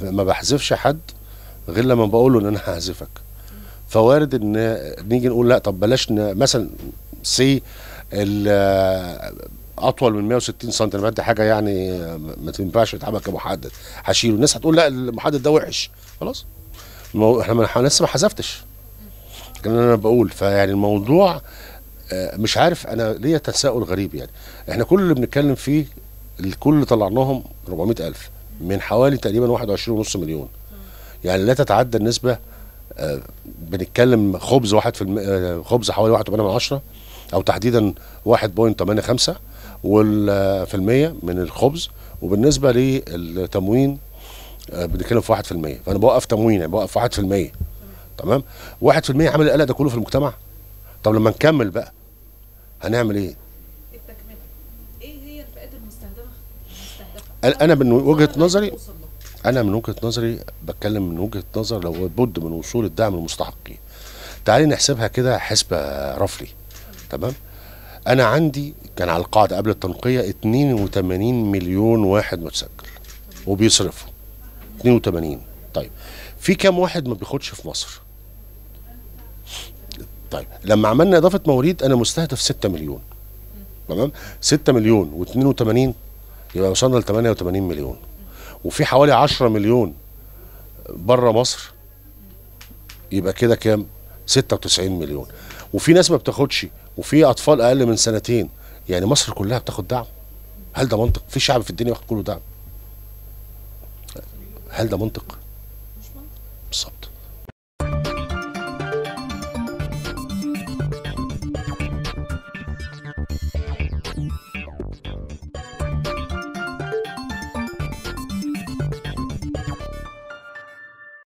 ما بحذفش حد غير لما بقول له ان انا هحذفك فوارد ان نيجي نقول لا طب بلاش مثلا سي اطول من 160 سم انا حاجه يعني ما تنفعش تتعمل كمحدد هشيله الناس هتقول لا المحدد ده وحش خلاص احنا لسه ما حذفتش لكن انا بقول فيعني الموضوع آه، مش عارف انا ليا تساؤل غريب يعني احنا كل اللي بنتكلم فيه الكل طلعناهم 400000 من حوالي تقريبا 21.5 مليون يعني لا تتعدى النسبه آه، بنتكلم خبز واحد في الم... آه، خبز حوالي واحد من عشرة او تحديدا 1.85 آه، في المية من الخبز وبالنسبه للتموين بنتكلم في 1% فانا بوقف تموين يعني بوقف 1% تمام 1% عمل القلق ده كله في المجتمع طب لما نكمل بقى هنعمل ايه انا من وجهه نظري انا من وجهه نظري بتكلم من وجهه نظر لو بد من وصول الدعم للمستحقين تعالي نحسبها كده حسبه رفلي تمام انا عندي كان على القاعده قبل التنقيه 82 مليون واحد متسجل وبيصرفوا 82 طيب في كام واحد ما بياخدش في مصر طيب لما عملنا اضافه مواليد انا مستهدف 6 مليون تمام 6 مليون و82 يبقى وصلنا ل 88 مليون وفي حوالي 10 مليون بره مصر يبقى كده كام 96 مليون وفي ناس ما بتاخدش وفي اطفال اقل من سنتين يعني مصر كلها بتاخد دعم هل ده منطق في شعب في الدنيا واخد كله دعم هل ده منطق